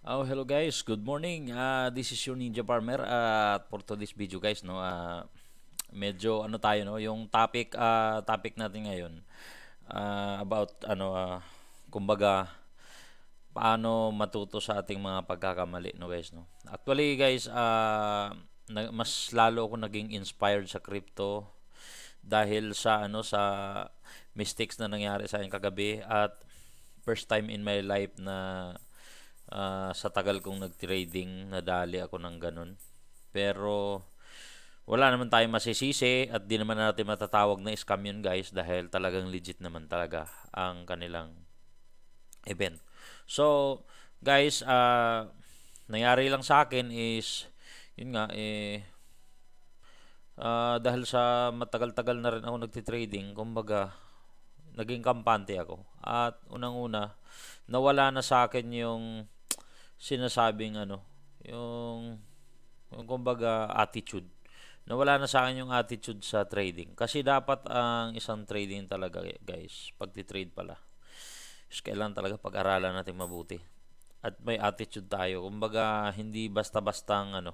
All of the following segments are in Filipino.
Oh, hello guys. Good morning. Uh, this is your Ninja Farmer at uh, for today's video guys, no. Uh, medyo ano tayo no, yung topic uh, topic natin ngayon uh, about ano uh, kumbaga paano matuto sa ating mga pagkakamali no guys no. Actually guys, uh, mas lalo ako naging inspired sa crypto dahil sa ano sa mistakes na nangyari sa akin kagabi at first time in my life na Uh, sa tagal kong nag-trading, nadali ako ng ganun. Pero wala naman tayong masisisi at di naman natin matatawag na scam yun guys dahil talagang legit naman talaga ang kanilang event. So guys, uh, nangyari lang sa akin is yun nga eh uh, dahil sa matagal-tagal na rin ako nagti-trading, kumbaga naging kampante ako. At unang-una nawala na sa akin yung sinasabing ano, yung, yung kumbaga attitude. Nawala na sa akin yung attitude sa trading. Kasi dapat ang isang trading talaga guys, pagti-trade pala. kailangan talaga pag-aralan natin mabuti. At may attitude tayo. Kumbaga hindi basta-bastang ano,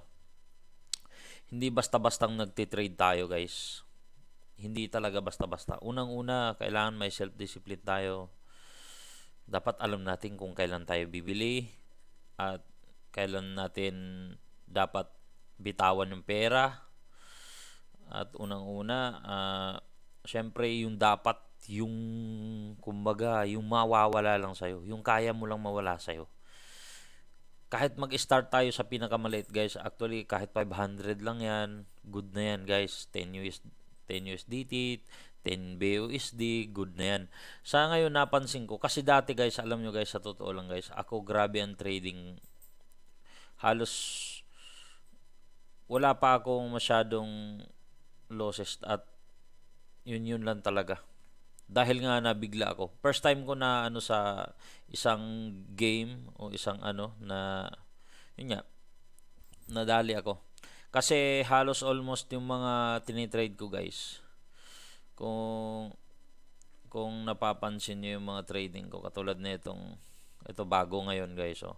hindi basta-bastang nagti-trade tayo guys. Hindi talaga basta-basta. Unang-una, kailangan may self-discipline tayo. Dapat alam natin kung kailan tayo bibili, at kailan natin dapat bitawan yung pera at unang-una uh, syempre yung dapat yung kumbaga yung mawawala lang sa'yo yung kaya mo lang mawala sa'yo kahit mag-start tayo sa pinakamaliit guys actually kahit 500 lang yan good na yan guys 10 US 10 USDT 10 BUSD, good na yan. Sa ngayon, napansin ko, kasi dati guys, alam nyo guys, sa totoo lang guys, ako grabe ang trading. Halos wala pa akong masyadong losses at yun yun lang talaga. Dahil nga nabigla ako. First time ko na ano sa isang game o isang ano na yun nga nadali ako. Kasi halos almost yung mga tinitrade ko guys kung kung napapansin niyo yung mga trading ko katulad nitong ito bago ngayon guys oh.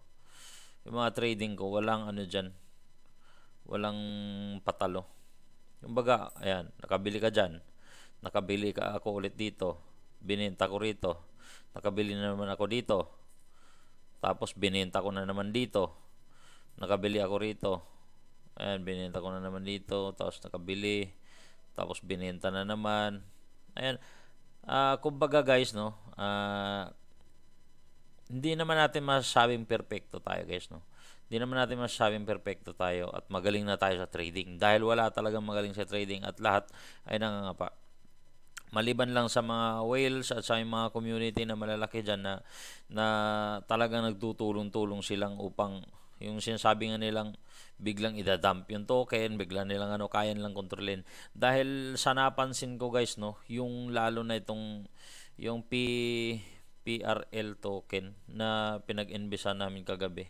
Yung mga trading ko walang ano diyan. Walang patalo. Yung baga, ayan, nakabili ka diyan. Nakabili ka ako ulit dito. Binenta ko rito. Nakabili na naman ako dito. Tapos binenta ko na naman dito. Nakabili ako rito. Ayan, binenta ko na naman dito. Tapos nakabili. Tapos binenta na naman. Ayan. Uh, kumbaga guys, no? Uh, hindi naman natin masasabing perfecto tayo guys, no? Hindi naman natin masasabing perfecto tayo at magaling na tayo sa trading. Dahil wala talagang magaling sa trading at lahat ay nangangapa. Maliban lang sa mga whales at sa mga community na malalaki dyan na, na talagang nagtutulong-tulong silang upang yung sinasabi nga nilang biglang idadump yung token, bigla nilang ano, kaya nilang kontrolin. Dahil sa napansin ko guys, no, yung lalo na itong yung P, PRL token na pinag-invisa namin kagabi.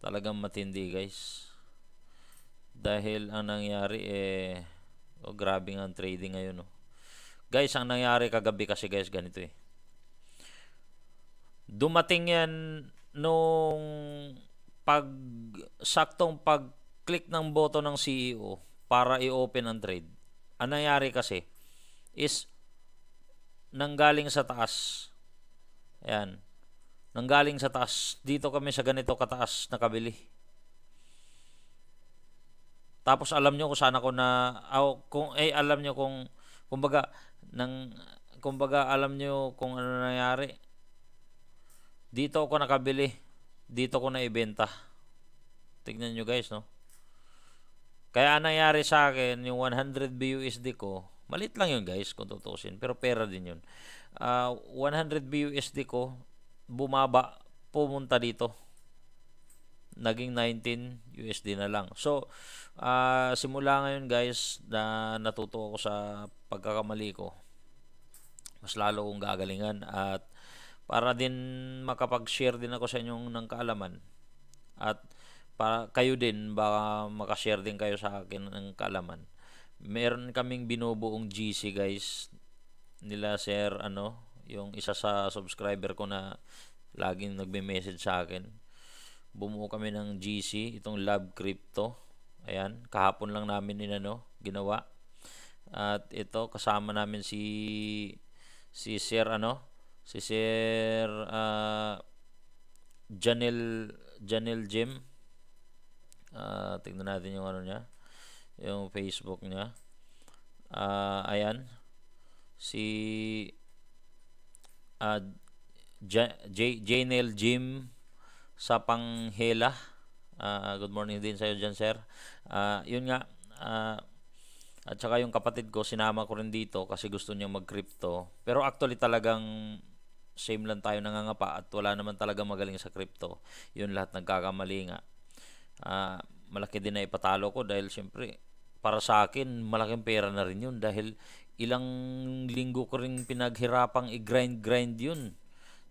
Talagang matindi guys. Dahil ang nangyari eh, oh, grabe nga ang trading ngayon. No. Guys, ang nangyari kagabi kasi guys, ganito eh. Dumating yan nung pag saktong pag-click ng boto ng CEO para i-open ang trade, ang nangyari kasi is nanggaling sa taas. Ayan. Nanggaling sa taas. Dito kami sa ganito kataas na nakabili. Tapos alam nyo kung saan ako na oh, kung eh alam nyo kung kumbaga nang kumbaga alam nyo kung ano nangyari. Dito ako nakabili dito ko na ibenta. Tignan nyo guys, no? Kaya nangyari sa akin, yung 100 BUSD ko, malit lang yun guys, kung tutusin, pero pera din yun. Uh, 100 BUSD ko, bumaba, pumunta dito. Naging 19 USD na lang. So, uh, simula ngayon guys, na natuto ako sa pagkakamali ko. Mas lalo kong gagalingan at para din makapag-share din ako sa inyong ng kaalaman at para kayo din baka makashare din kayo sa akin ng kaalaman meron kaming binubuong GC guys nila sir ano yung isa sa subscriber ko na laging nagme-message sa akin bumuo kami ng GC itong Lab Crypto ayan kahapon lang namin din ano ginawa at ito kasama namin si si sir ano si Sir uh, Janel Janel Jim uh, tignan natin yung ano niya yung Facebook niya uh, ayan si uh, J J Janel Jim sa Panghela uh, good morning din sa iyo dyan sir uh, yun nga uh, at saka yung kapatid ko, sinama ko rin dito kasi gusto niya mag-crypto. Pero actually talagang same lang tayo nangangapa at wala naman talaga magaling sa crypto. Yun lahat nagkakamali nga. Uh, malaki din na ipatalo ko dahil syempre para sa akin malaking pera na rin yun dahil ilang linggo ko rin pinaghirapang i-grind-grind yun.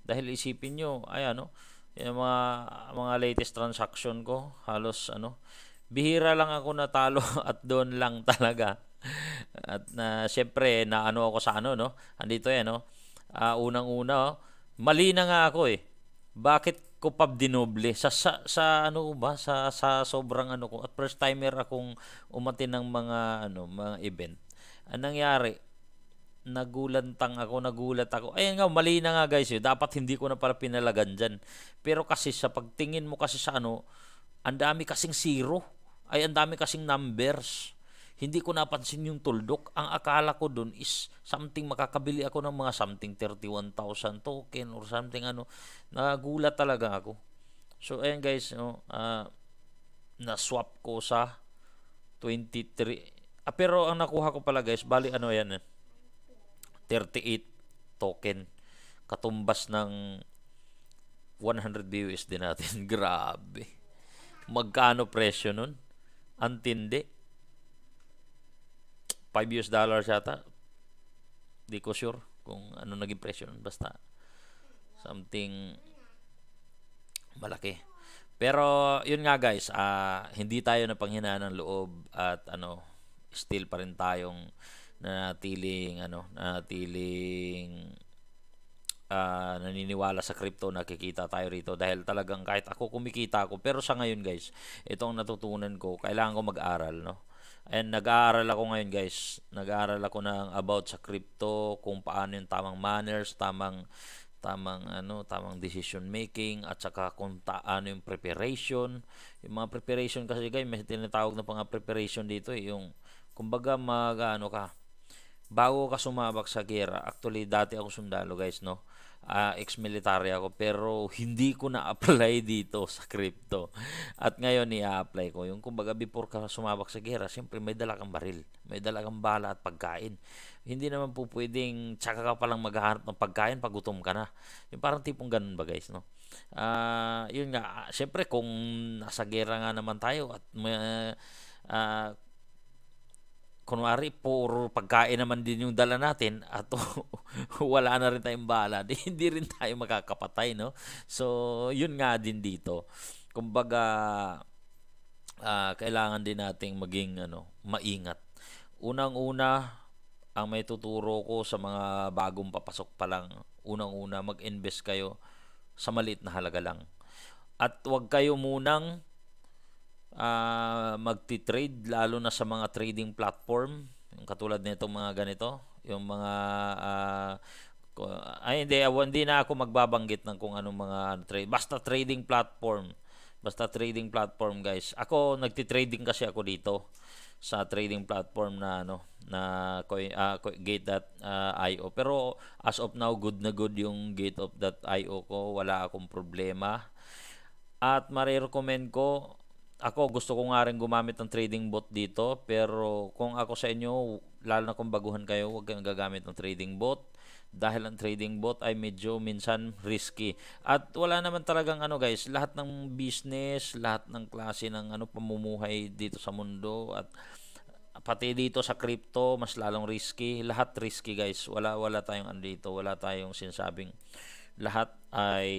Dahil isipin nyo, ayan no, yung mga, mga latest transaction ko, halos ano, bihira lang ako natalo at doon lang talaga. At na syempre na ano ako sa ano no. Andito yan no uh, unang-una, oh, mali na nga ako eh. Bakit ko pabdinoble sa, sa sa ano ba sa sa sobrang ano ko at first timer akong umatin ng mga ano mga event. Ang nangyari nagulantang ako, nagulat ako. Ayun nga, mali na nga guys, eh. dapat hindi ko na para pinalagan diyan. Pero kasi sa pagtingin mo kasi sa ano, ang dami kasing zero. Ay, ang dami kasing numbers. Hindi ko napansin yung tuldok. Ang akala ko doon is something makakabili ako ng mga something 31,000 token or something ano. Nagulat talaga ako. So ayan guys, no, uh, na-swap ko sa 23. Ah, pero ang nakuha ko pala guys, bali ano yan eh. 38 token. Katumbas ng 100 BUSD natin. Grabe. Magkano presyo nun? Antindi. 5 US dollars yata. Di ko sure kung ano naging presyo nun. Basta something malaki. Pero yun nga guys, uh, hindi tayo napanghinaan ng loob at ano, still pa rin tayong nanatiling ano, nanatiling uh, naniniwala sa crypto, nakikita tayo rito dahil talagang kahit ako kumikita ako pero sa ngayon guys, itong natutunan ko, kailangan ko mag-aral no. And nag-aaral ako ngayon guys. Nag-aaral ako ng about sa crypto, kung paano yung tamang manners, tamang tamang ano, tamang decision making at saka kung ta- ano yung preparation. Yung mga preparation kasi guys, may tinatawag na pang preparation dito eh, yung kumbaga mag ano ka bago ka sumabak sa gera. Actually dati ako sundalo guys no uh, ex-military ako pero hindi ko na-apply dito sa crypto. At ngayon i-apply ko. Yung kumbaga before ka sumabak sa gera, siyempre may dala kang baril, may dala kang bala at pagkain. Hindi naman po pwedeng tsaka ka palang maghahanap ng pagkain pag gutom ka na. Yung parang tipong ganun ba guys, no? Uh, yun nga, ah, siyempre kung nasa gera nga naman tayo at may, uh, kunwari, puro pagkain naman din yung dala natin at wala na rin tayong bala, di, hindi rin tayo makakapatay, no? So, yun nga din dito. Kumbaga, uh, kailangan din nating maging ano, maingat. Unang-una, ang may tuturo ko sa mga bagong papasok pa lang, unang-una mag-invest kayo sa maliit na halaga lang. At huwag kayo munang uh, magti-trade lalo na sa mga trading platform yung katulad nitong mga ganito yung mga uh, ay hindi ah, hindi na ako magbabanggit ng kung anong mga trade basta trading platform basta trading platform guys ako nagti-trading kasi ako dito sa trading platform na ano na coin, uh, gate.io pero as of now good na good yung gate.io ko wala akong problema at marerecommend ko ako gusto ko nga rin gumamit ng trading bot dito pero kung ako sa inyo lalo na kung baguhan kayo huwag kayong gagamit ng trading bot dahil ang trading bot ay medyo minsan risky at wala naman talagang ano guys lahat ng business lahat ng klase ng ano pamumuhay dito sa mundo at pati dito sa crypto mas lalong risky lahat risky guys wala wala tayong ano dito wala tayong sinasabing lahat ay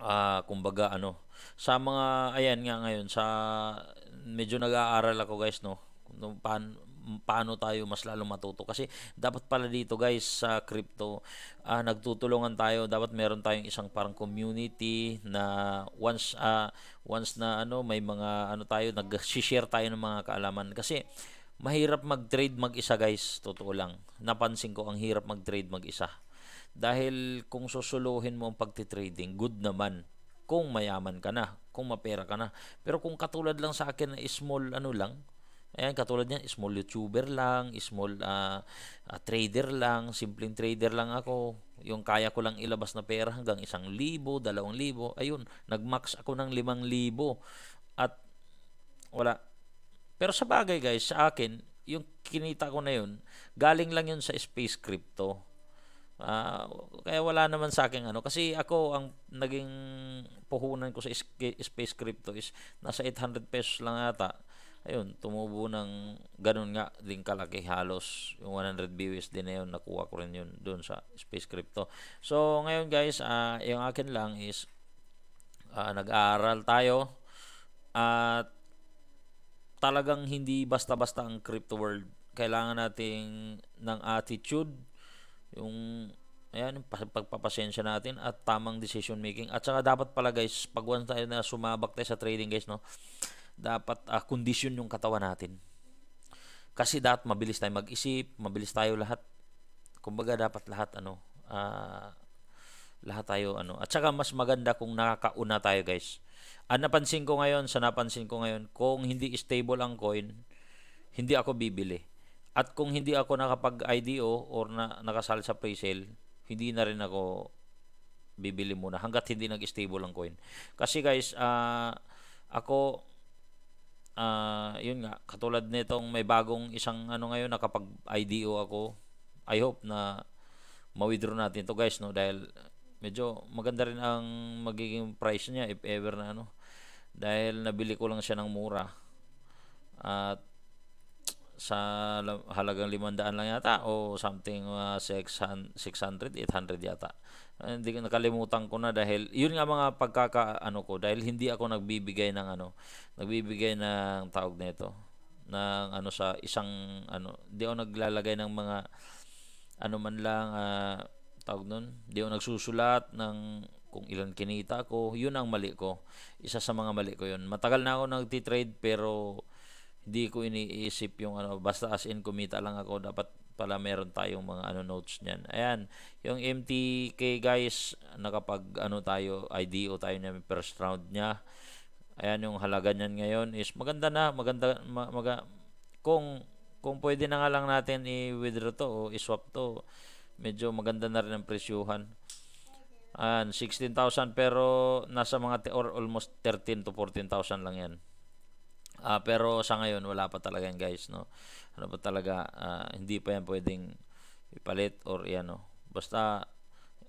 uh, kumbaga ano sa mga ayan nga ngayon sa medyo nag-aaral ako guys no kung paano, paano tayo mas lalo matuto kasi dapat pala dito guys sa crypto uh, nagtutulungan tayo dapat meron tayong isang parang community na once uh, once na ano may mga ano tayo nag-share tayo ng mga kaalaman kasi mahirap mag-trade mag-isa guys totoo lang napansin ko ang hirap mag-trade mag-isa dahil kung susuluhin mo ang pagti-trading good naman kung mayaman ka na, kung mapera ka na. Pero kung katulad lang sa akin na small ano lang, Ayan, katulad niya, small YouTuber lang, small uh, uh, trader lang, simpleng trader lang ako. Yung kaya ko lang ilabas na pera hanggang isang libo, dalawang libo. Ayun, nag-max ako ng limang libo. At wala. Pero sa bagay guys, sa akin, yung kinita ko na yun, galing lang yun sa space crypto. Uh, kaya wala naman sa akin ano kasi ako ang naging puhunan ko sa space crypto is nasa 800 pesos lang ata ayun tumubo ng ganun nga din kalaki halos yung 100 BUSD na yun nakuha ko rin yun doon sa space crypto so ngayon guys uh, yung akin lang is uh, nag-aaral tayo at talagang hindi basta-basta ang crypto world kailangan nating ng attitude yung ayan, yung pagpapasensya natin at tamang decision making. At saka dapat pala guys, pag once tayo na sumabak tayo sa trading guys, no, dapat uh, ah, condition yung katawan natin. Kasi dapat mabilis tayo mag-isip, mabilis tayo lahat. Kumbaga dapat lahat ano, uh, lahat tayo ano. At saka mas maganda kung nakakauna tayo guys. Ang ah, napansin ko ngayon, sa napansin ko ngayon, kung hindi stable ang coin, hindi ako bibili at kung hindi ako nakapag-IDO or na, nakasal sa pre-sale, hindi na rin ako bibili muna hanggat hindi nag-stable ang coin. Kasi guys, uh, ako uh, yun nga, katulad nitong may bagong isang ano ngayon nakapag IDO ako. I hope na ma-withdraw natin to guys no dahil medyo maganda rin ang magiging price niya if ever na ano dahil nabili ko lang siya ng mura at sa halagang 500 lang yata o something uh, 600, 800 yata. Eh, hindi ko nakalimutan ko na dahil yun nga mga pagkaka ano ko dahil hindi ako nagbibigay ng ano, nagbibigay ng tawag nito ng ano sa isang ano, hindi ako naglalagay ng mga ano man lang uh, tawag nun, hindi ako nagsusulat ng kung ilan kinita ko, yun ang mali ko. Isa sa mga mali ko yun. Matagal na ako nagti-trade pero hindi ko iniisip yung ano, basta as in kumita lang ako, dapat pala meron tayong mga ano notes niyan. Ayan, yung MTK guys, nakapag ano tayo, IDO tayo niya, first round niya. Ayan yung halaga niyan ngayon is maganda na, maganda ma, maga, kung kung pwede na nga lang natin i-withdraw to o i-swap to, medyo maganda na rin ang presyuhan. Ayan, 16,000 pero nasa mga or almost 13 to 14,000 lang yan. Uh, pero sa ngayon, wala pa talaga yan guys. No? Ano pa talaga, uh, hindi pa yan pwedeng ipalit or yan. No? Basta,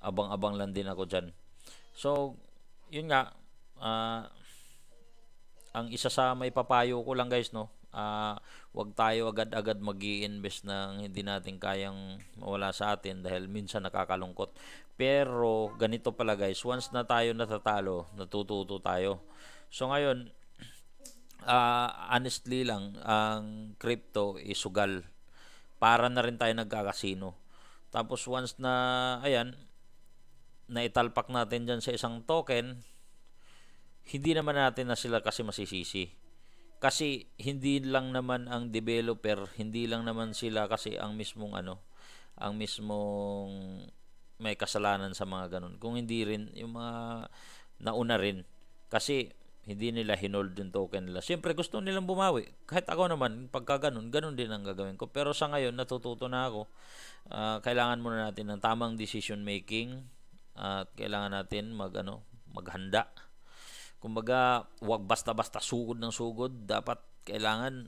abang-abang lang din ako dyan. So, yun nga, uh, ang isa sa may papayo ko lang guys, no? Uh, wag tayo agad-agad mag invest ng hindi natin kayang mawala sa atin dahil minsan nakakalungkot. Pero ganito pala guys, once na tayo natatalo, natututo tayo. So ngayon, uh, honestly lang, ang crypto is sugal. Para na rin tayo nagkakasino. Tapos once na, ayan, naitalpak natin dyan sa isang token, hindi naman natin na sila kasi masisisi. Kasi hindi lang naman ang developer, hindi lang naman sila kasi ang mismong ano, ang mismong may kasalanan sa mga ganun. Kung hindi rin yung mga nauna rin. Kasi hindi nila hinold yung token nila. Siyempre, gusto nilang bumawi. Kahit ako naman, pagka ganun, ganun din ang gagawin ko. Pero sa ngayon, natututo na ako. Uh, kailangan muna natin ng tamang decision making. At uh, kailangan natin mag, ano, maghanda. Kumbaga, huwag basta-basta sugod ng sugod. Dapat, kailangan,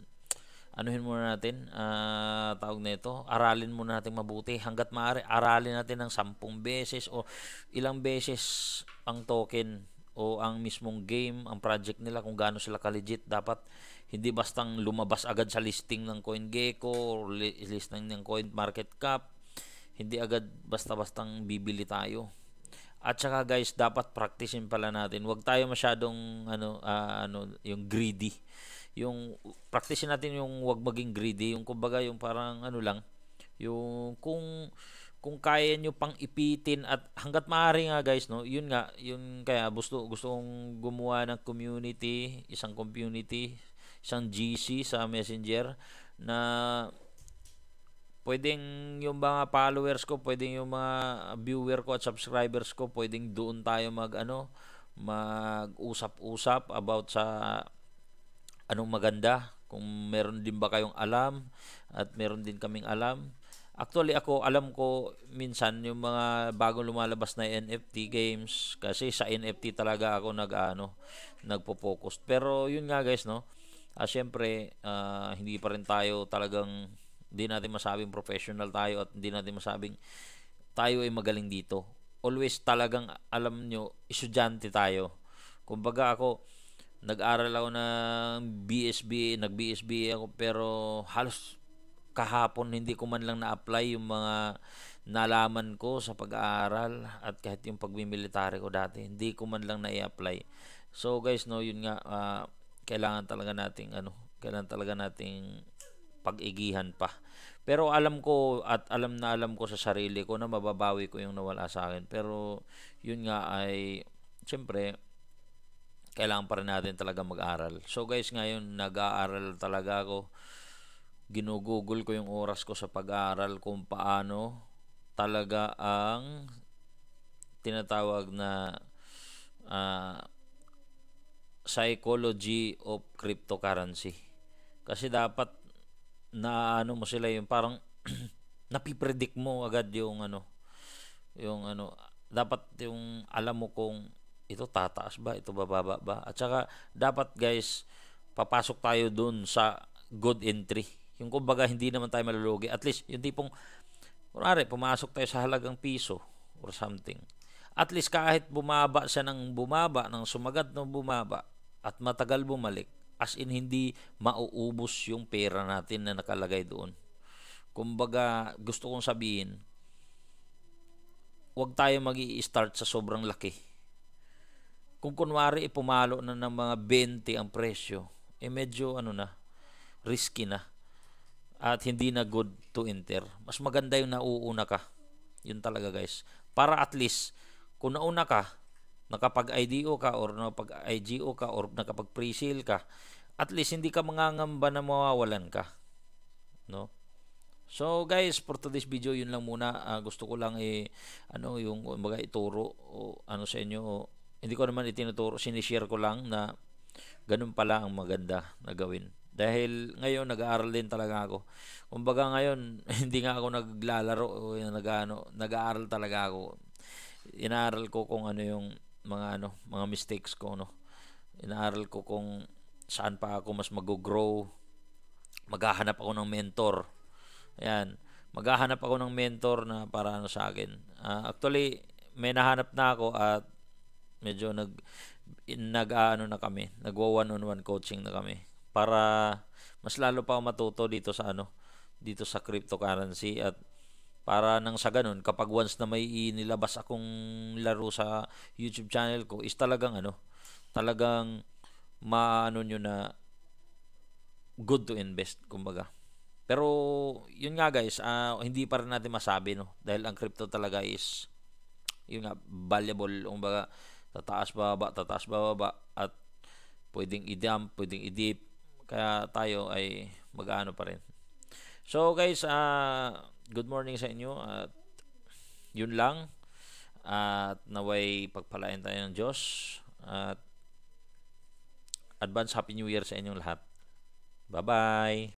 anuhin muna natin, uh, tawag na ito, aralin muna natin mabuti. Hanggat maaari, aralin natin ng sampung beses o ilang beses ang token o ang mismong game, ang project nila kung gaano sila ka-legit dapat hindi bastang lumabas agad sa listing ng CoinGecko or listing ng CoinMarketCap hindi agad basta-bastang bibili tayo at saka guys dapat practicein pala natin Huwag tayo masyadong ano uh, ano yung greedy yung practicein natin yung huwag maging greedy yung kumbaga yung parang ano lang yung kung kung kaya nyo pang ipitin at hanggat maaari nga guys no yun nga yun kaya gusto gusto kong gumawa ng community isang community isang GC sa messenger na pwedeng yung mga followers ko pwedeng yung mga viewer ko at subscribers ko pwedeng doon tayo mag ano mag-usap-usap about sa anong maganda kung meron din ba kayong alam at meron din kaming alam Actually ako alam ko minsan yung mga bagong lumalabas na NFT games kasi sa NFT talaga ako nag ano nagpo-focus. Pero yun nga guys no. Ah, syempre uh, hindi pa rin tayo talagang hindi natin masabing professional tayo at hindi natin masabing tayo ay magaling dito. Always talagang alam nyo, estudyante tayo. Kumbaga ako, nag-aral ako ng BSB, nag-BSB ako pero halos kahapon hindi ko man lang na-apply yung mga nalaman ko sa pag-aaral at kahit yung pagmimilitary ko dati, hindi ko man lang na-apply. So guys, no, yun nga uh, kailangan talaga nating ano, kailangan talaga nating pag-igihan pa. Pero alam ko at alam na alam ko sa sarili ko na mababawi ko yung nawala sa akin. Pero yun nga ay siyempre kailangan pa rin natin talaga mag-aral. So guys, ngayon nag-aaral talaga ako ginugugol ko yung oras ko sa pag-aaral kung paano talaga ang tinatawag na uh, psychology of cryptocurrency. Kasi dapat na ano mo sila yung parang napipredict mo agad yung ano yung ano dapat yung alam mo kung ito tataas ba ito bababa ba at saka dapat guys papasok tayo dun sa good entry yung kumbaga, hindi naman tayo malulugi. At least, yung tipong, kunwari, pumasok tayo sa halagang piso or something. At least kahit bumaba siya ng bumaba, ng sumagat ng bumaba, at matagal bumalik, as in hindi mauubos yung pera natin na nakalagay doon. Kumbaga, gusto kong sabihin, huwag tayo mag start sa sobrang laki. Kung kunwari, ipumalo na ng mga 20 ang presyo, eh medyo ano na, risky na at hindi na good to enter. Mas maganda yung nauuna ka. Yun talaga guys. Para at least, kung nauna ka, nakapag-IDO ka or nakapag-IGO ka or nakapag-pre-sale ka, at least hindi ka mangangamba na mawawalan ka. No? So guys, for today's video, yun lang muna. Uh, gusto ko lang eh, ano, yung mga ituro o ano sa inyo. O, hindi ko naman itinuturo, sinishare ko lang na ganun pala ang maganda na gawin. Dahil ngayon nag-aaral din talaga ako. Kumbaga ngayon hindi nga ako naglalaro o nag-ano, nag-aaral talaga ako. Inaaral ko kung ano yung mga ano, mga mistakes ko no. Inaaral ko kung saan pa ako mas mag-grow. Maghahanap ako ng mentor. Ayan. Maghahanap ako ng mentor na para ano sa akin. Uh, actually, may nahanap na ako at medyo nag nag aano na kami, nagwa one on one coaching na kami para mas lalo pa matuto dito sa ano dito sa cryptocurrency at para nang sa ganun kapag once na may inilabas akong laro sa YouTube channel ko is talagang ano talagang maano nyo na good to invest kumbaga pero yun nga guys uh, hindi pa rin natin masabi no dahil ang crypto talaga is yun nga valuable kumbaga tataas bababa tataas bababa at pwedeng i-dump pwedeng i-dip kaya tayo ay mag-ano pa rin. So guys, uh, good morning sa inyo at yun lang at naway pagpalain tayo ng Diyos at advance happy new year sa inyong lahat. Bye-bye.